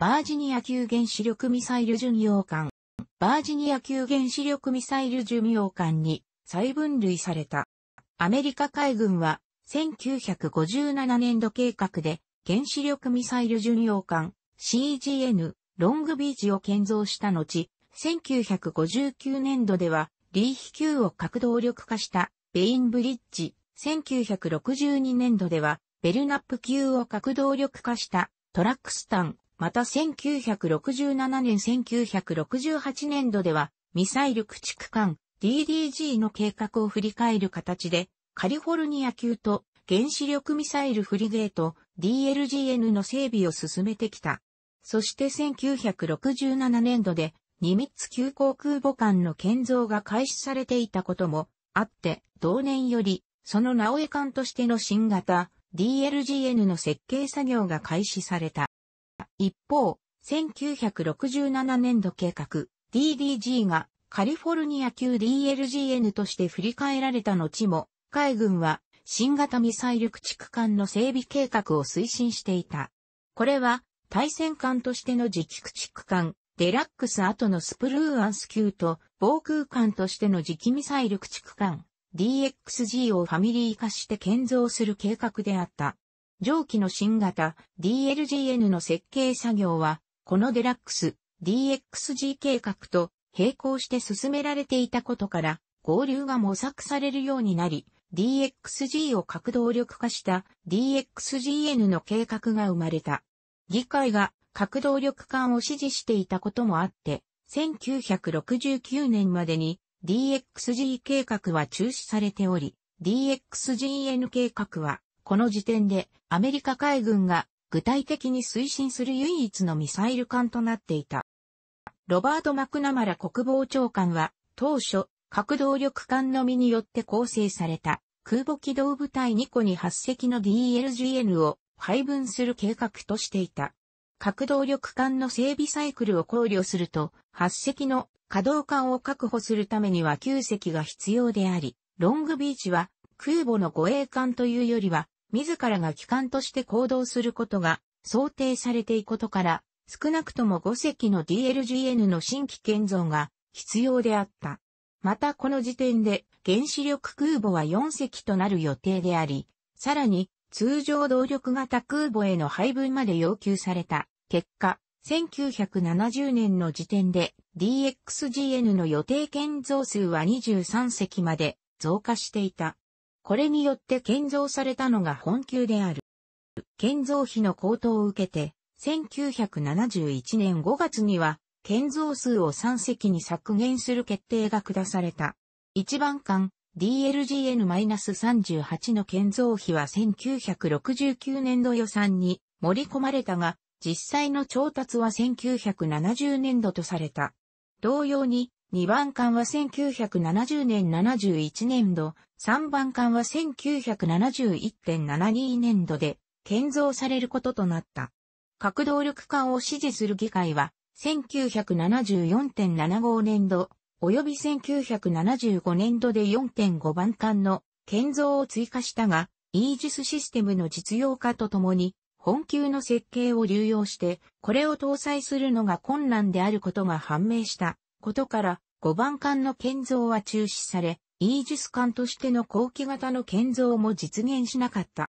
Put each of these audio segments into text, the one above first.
バージニア級原子力ミサイル巡洋艦、バージニア級原子力ミサイル巡洋艦に再分類された。アメリカ海軍は1957年度計画で原子力ミサイル巡洋艦 CGN ロングビーチを建造した後、1959年度ではリーヒ級を核動力化したベインブリッジ、1962年度ではベルナップ級を核動力化したトラックスタンまた1967年1968年度では、ミサイル駆逐艦 DDG の計画を振り返る形で、カリフォルニア級と原子力ミサイルフリゲート DLGN の整備を進めてきた。そして1967年度でニミッツ級航空母艦の建造が開始されていたこともあって、同年よりその直江艦としての新型 DLGN の設計作業が開始された。一方、1967年度計画 DDG がカリフォルニア級 DLGN として振り返られた後も、海軍は新型ミサイル駆逐艦の整備計画を推進していた。これは対戦艦としての磁気駆逐艦、デラックス後のスプルーアンス級と防空艦としての磁気ミサイル駆逐艦、DXG をファミリー化して建造する計画であった。上記の新型 DLGN の設計作業は、このデラックス DXG 計画と並行して進められていたことから、合流が模索されるようになり、DXG を核動力化した DXGN の計画が生まれた。議会が核動力艦を支持していたこともあって、1969年までに DXG 計画は中止されており、DXGN 計画はこの時点でアメリカ海軍が具体的に推進する唯一のミサイル艦となっていた。ロバート・マクナマラ国防長官は当初核動力艦のみによって構成された空母機動部隊2個に8隻の DLGN を配分する計画としていた。核動力艦の整備サイクルを考慮すると、8隻の稼働艦を確保するためには9隻が必要であり、ロングビーチは空母の護衛艦というよりは自らが機関として行動することが想定されていくことから、少なくとも5隻の DLGN の新規建造が必要であった。またこの時点で原子力空母は4隻となる予定であり、さらに通常動力型空母への配分まで要求された結果、1970年の時点で DXGN の予定建造数は23隻まで増加していた。これによって建造されたのが本級である。建造費の高騰を受けて、1971年5月には、建造数を3隻に削減する決定が下された。一番艦 DLGN-38 の建造費は1969年度予算に盛り込まれたが、実際の調達は1970年度とされた。同様に、2番艦は1970年71年度、3番艦は1971.72年度で建造されることとなった。核動力艦を支持する議会は、1974.75年度、及び1975年度で4.5番艦の建造を追加したが、イージスシステムの実用化とともに、本級の設計を流用して、これを搭載するのが困難であることが判明した。ことから、5番艦の建造は中止され、イージス艦としての後期型の建造も実現しなかった。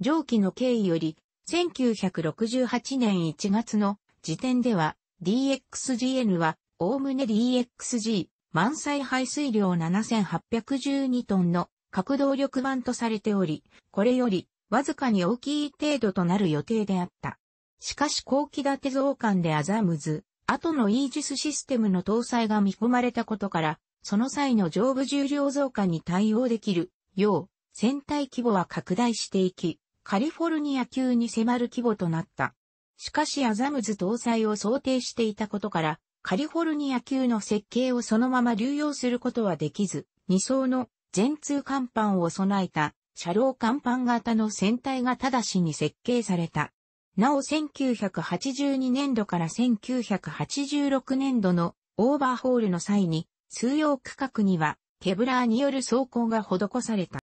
上記の経緯より、1968年1月の時点では、DXGN は、おおむね DXG、満載排水量7812トンの核動力版とされており、これより、わずかに大きい程度となる予定であった。しかし後期立て増艦でアザムズ、後のイージスシステムの搭載が見込まれたことから、その際の上部重量増加に対応できるよう、船体規模は拡大していき、カリフォルニア級に迫る規模となった。しかしアザムズ搭載を想定していたことから、カリフォルニア級の設計をそのまま流用することはできず、2層の全通甲板を備えた、車両甲板型の船体が直しに設計された。なお1982年度から1986年度のオーバーホールの際に、通用区画には、ケブラーによる走行が施された。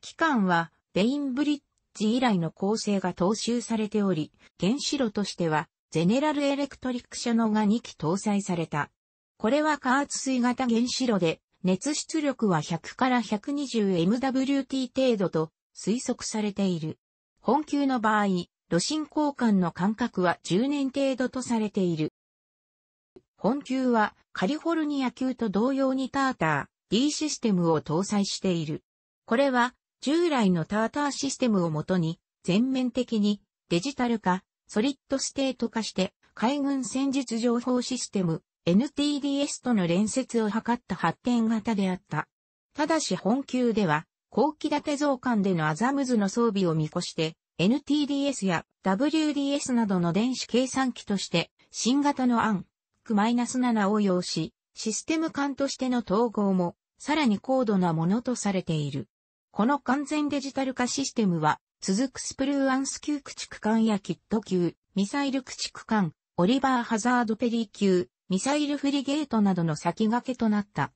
期間は、ベインブリッジ以来の構成が踏襲されており、原子炉としては、ゼネラルエレクトリック社のが2機搭載された。これは加圧水型原子炉で、熱出力は100から 120MWT 程度と推測されている。本級の場合、炉心交換の間隔は10年程度とされている。本球はカリフォルニア球と同様にターター D システムを搭載している。これは従来のターターシステムをもとに全面的にデジタル化、ソリッドステート化して海軍戦術情報システム NTDS との連接を図った発展型であった。ただし本級では後期建て増刊でのアザムズの装備を見越して NTDS や WDS などの電子計算機として、新型のアン、Q-7 を用し、システム間としての統合も、さらに高度なものとされている。この完全デジタル化システムは、続くスプルーアンス級駆逐艦やキット級、ミサイル駆逐艦、オリバー・ハザード・ペリー級、ミサイルフリゲートなどの先駆けとなった。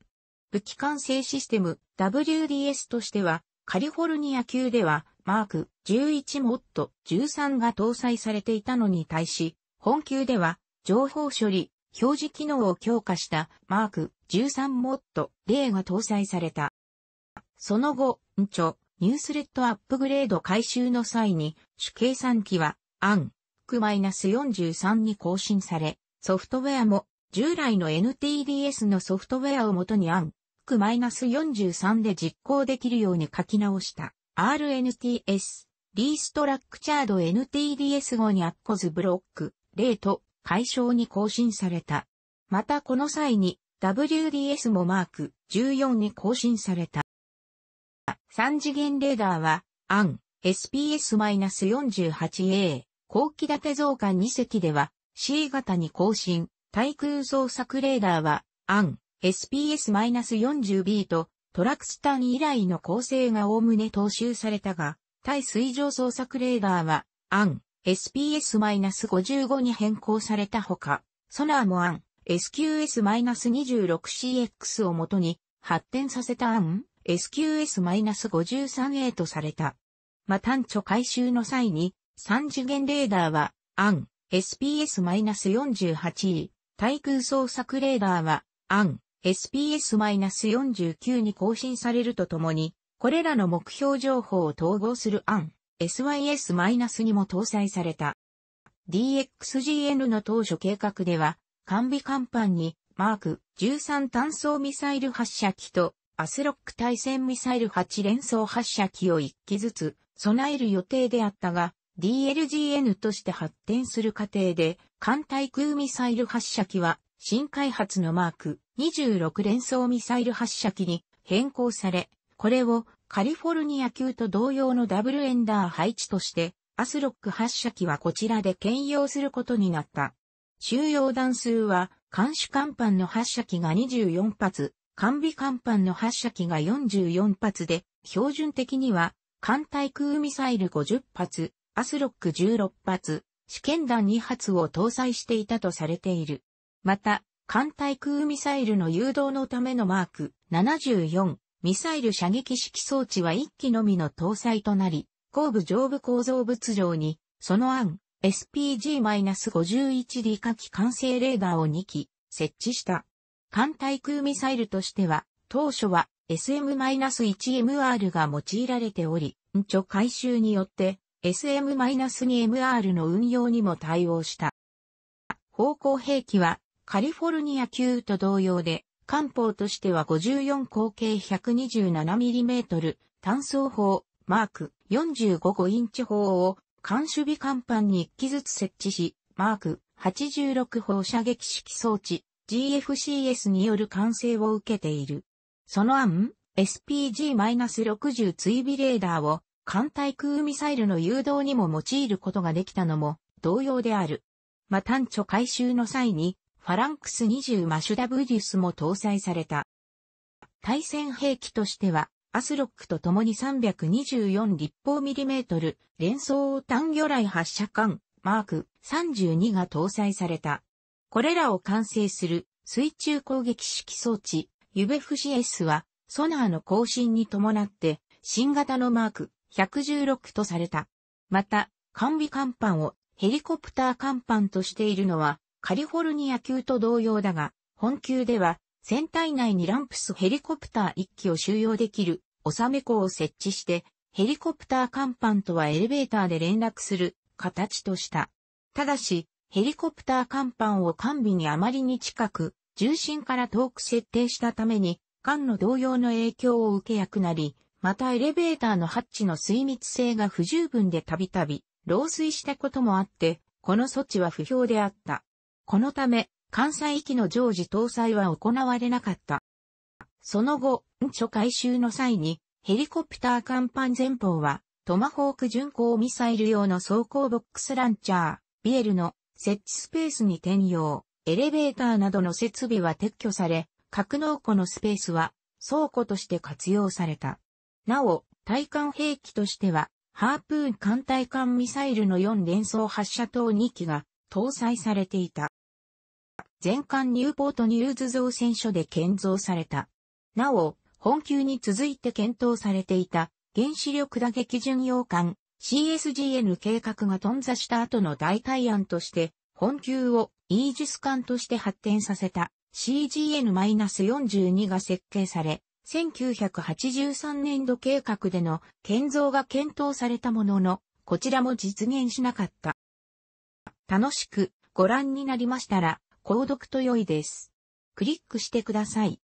武器管制システム WDS としては、カリフォルニア級ではマーク11モッド13が搭載されていたのに対し、本級では情報処理、表示機能を強化したマーク13モッド0が搭載された。その後、んちょ、ニュースレッドアップグレード回収の際に、主計算機は、アン、マイナス4 3に更新され、ソフトウェアも、従来の NTDS のソフトウェアをもとにアン、マイナス4 3で実行できるように書き直した。RNTS、リーストラックチャード NTDS 後にアッコズブロック、レート、解消に更新された。またこの際に WDS もマーク14に更新された。3次元レーダーは、アン、SPS-48A、後期立て増加2隻では、C 型に更新、対空捜索レーダーは、アン、SPS-40B と、トラクスタン以来の構成が概ね踏襲されたが、対水上捜索レーダーは、アン、SPS-55 に変更されたほか、ソナーもアン、SQS-26CX をもとに発展させたアン、SQS-53A とされた。また、単著回収の際に、3次元レーダーは、アン、SPS-48E、対空捜索レーダーは、アン、SPS-49 に更新されるとともに、これらの目標情報を統合する案、SYS- にも搭載された。DXGN の当初計画では、完備甲板に、マーク13単装ミサイル発射機と、アスロック対戦ミサイル8連装発射機を1機ずつ備える予定であったが、DLGN として発展する過程で、艦対空ミサイル発射機は新開発のマーク26連装ミサイル発射機に変更され、これをカリフォルニア級と同様のダブルエンダー配置として、アスロック発射機はこちらで兼用することになった。収容弾数は、監視甲板の発射機が24発、完備甲板の発射機が44発で、標準的には、艦対空ミサイル50発、アスロック16発、試験弾2発を搭載していたとされている。また、艦対空ミサイルの誘導のためのマーク74ミサイル射撃式装置は1機のみの搭載となり、後部上部構造物上に、その案 SPG-51 理科機管制レーダーを2機設置した。艦対空ミサイルとしては、当初は SM-1MR が用いられており、んちょ回収によって SM-2MR の運用にも対応した。方向兵器はカリフォルニア級と同様で、艦砲としては54口径 127mm 単装砲マーク45 5インチ砲を艦守備艦板に1機ずつ設置し、マーク86砲射撃式装置 GFCS による完成を受けている。その案、SPG-60 追尾レーダーを艦対空ミサイルの誘導にも用いることができたのも同様である。ま単著回収の際にファランクス20マシュダブリュスも搭載された。対戦兵器としては、アスロックと共に324立方ミリメートル、連装単魚雷発射管、マーク32が搭載された。これらを完成する水中攻撃式装置、ユベフシ S は、ソナーの更新に伴って、新型のマーク116とされた。また、完備甲板をヘリコプター甲板としているのは、カリフォルニア級と同様だが、本級では、船体内にランプスヘリコプター1機を収容できる、納め庫を設置して、ヘリコプター甲板とはエレベーターで連絡する形とした。ただし、ヘリコプター甲板を完備にあまりに近く、重心から遠く設定したために、艦の同様の影響を受けやくなり、またエレベーターのハッチの水密性が不十分でたびたび、漏水したこともあって、この措置は不評であった。このため、関西機の常時搭載は行われなかった。その後、運回収の際に、ヘリコプター甲板前方は、トマホーク巡航ミサイル用の装甲ボックスランチャー、ビエルの設置スペースに転用、エレベーターなどの設備は撤去され、格納庫のスペースは倉庫として活用された。なお、対艦兵器としては、ハープーン艦対艦ミサイルの4連装発射等2機が搭載されていた。全館ニューポートニューズ造船所で建造された。なお、本級に続いて検討されていた原子力打撃巡洋艦 CSGN 計画が頓挫した後の代替案として、本級をイージス艦として発展させた CGN-42 が設計され、1983年度計画での建造が検討されたものの、こちらも実現しなかった。楽しくご覧になりましたら、購読と良いです。クリックしてください。